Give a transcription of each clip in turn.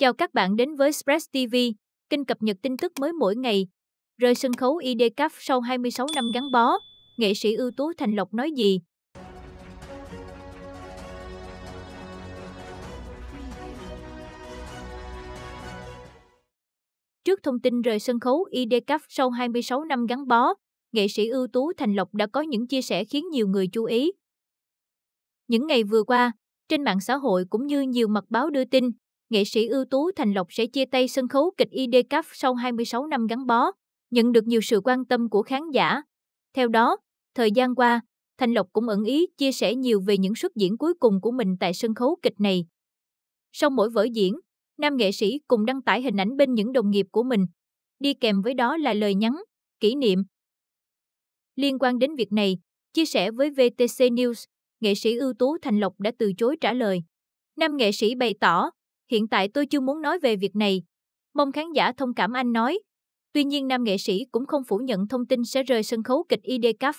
Chào các bạn đến với Express TV, kênh cập nhật tin tức mới mỗi ngày. Rời sân khấu ID Cup sau 26 năm gắn bó, nghệ sĩ ưu tú Thành Lộc nói gì? Trước thông tin rời sân khấu ID Cup sau 26 năm gắn bó, nghệ sĩ ưu tú Thành Lộc đã có những chia sẻ khiến nhiều người chú ý. Những ngày vừa qua, trên mạng xã hội cũng như nhiều mặt báo đưa tin, nghệ sĩ ưu tú Thành Lộc sẽ chia tay sân khấu kịch ID Cup sau 26 năm gắn bó, nhận được nhiều sự quan tâm của khán giả. Theo đó, thời gian qua, Thành Lộc cũng ẩn ý chia sẻ nhiều về những xuất diễn cuối cùng của mình tại sân khấu kịch này. Sau mỗi vở diễn, nam nghệ sĩ cùng đăng tải hình ảnh bên những đồng nghiệp của mình. Đi kèm với đó là lời nhắn, kỷ niệm. Liên quan đến việc này, chia sẻ với VTC News, nghệ sĩ ưu tú Thành Lộc đã từ chối trả lời. Nam nghệ sĩ bày tỏ, hiện tại tôi chưa muốn nói về việc này. Mong khán giả thông cảm anh nói. Tuy nhiên nam nghệ sĩ cũng không phủ nhận thông tin sẽ rời sân khấu kịch IDCAF.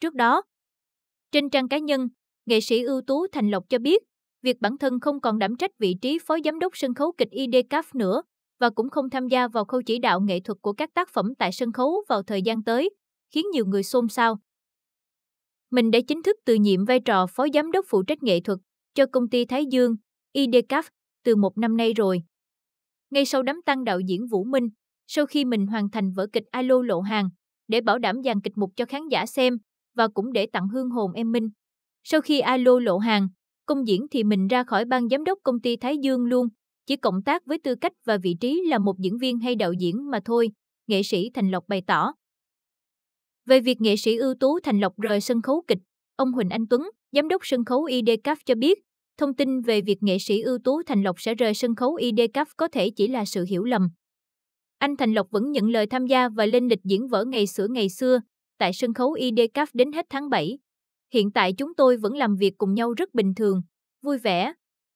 Trước đó, trên trang cá nhân, nghệ sĩ ưu tú Thành Lộc cho biết, việc bản thân không còn đảm trách vị trí phó giám đốc sân khấu kịch IDCAF nữa và cũng không tham gia vào khâu chỉ đạo nghệ thuật của các tác phẩm tại sân khấu vào thời gian tới, khiến nhiều người xôn xao. Mình đã chính thức từ nhiệm vai trò phó giám đốc phụ trách nghệ thuật cho công ty Thái Dương IDCAF từ một năm nay rồi. Ngay sau đám tăng đạo diễn Vũ Minh, sau khi mình hoàn thành vở kịch Alo Lộ Hàng, để bảo đảm dàn kịch mục cho khán giả xem và cũng để tặng hương hồn em Minh. Sau khi Alo Lộ Hàng, công diễn thì mình ra khỏi ban giám đốc công ty Thái Dương luôn, chỉ cộng tác với tư cách và vị trí là một diễn viên hay đạo diễn mà thôi, nghệ sĩ Thành Lộc bày tỏ. Về việc nghệ sĩ ưu tú Thành Lộc rời sân khấu kịch, ông Huỳnh Anh Tuấn, giám đốc sân khấu IDCAF cho biết, thông tin về việc nghệ sĩ ưu tú Thành Lộc sẽ rời sân khấu ID có thể chỉ là sự hiểu lầm. Anh Thành Lộc vẫn nhận lời tham gia và lên lịch diễn vở ngày sửa ngày xưa tại sân khấu ID đến hết tháng 7. Hiện tại chúng tôi vẫn làm việc cùng nhau rất bình thường, vui vẻ.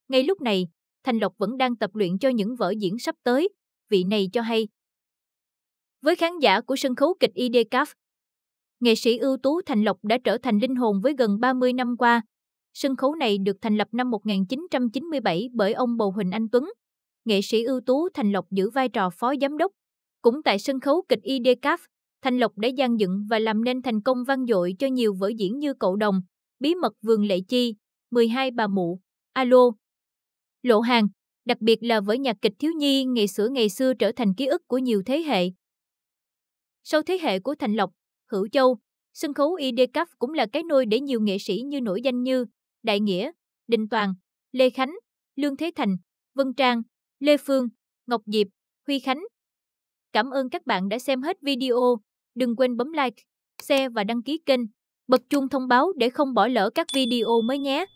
Ngay lúc này, Thành Lộc vẫn đang tập luyện cho những vở diễn sắp tới, vị này cho hay. Với khán giả của sân khấu kịch ID nghệ sĩ ưu tú Thành Lộc đã trở thành linh hồn với gần 30 năm qua, Sân khấu này được thành lập năm 1997 bởi ông Bầu Huỳnh Anh Tuấn. Nghệ sĩ ưu tú Thành Lộc giữ vai trò phó giám đốc. Cũng tại sân khấu kịch IDCAF, e Thành Lộc đã gian dựng và làm nên thành công vang dội cho nhiều vở diễn như Cậu Đồng, Bí mật Vườn Lệ Chi, 12 Bà Mụ, Alo, Lộ Hàng, đặc biệt là với nhạc kịch thiếu nhi ngày xưa ngày xưa trở thành ký ức của nhiều thế hệ. Sau thế hệ của Thành Lộc, Hữu Châu, sân khấu IDCAF e cũng là cái nôi để nhiều nghệ sĩ như nổi danh như Đại Nghĩa, Đình Toàn, Lê Khánh, Lương Thế Thành, Vân Trang, Lê Phương, Ngọc Diệp, Huy Khánh. Cảm ơn các bạn đã xem hết video. Đừng quên bấm like, share và đăng ký kênh. Bật chuông thông báo để không bỏ lỡ các video mới nhé.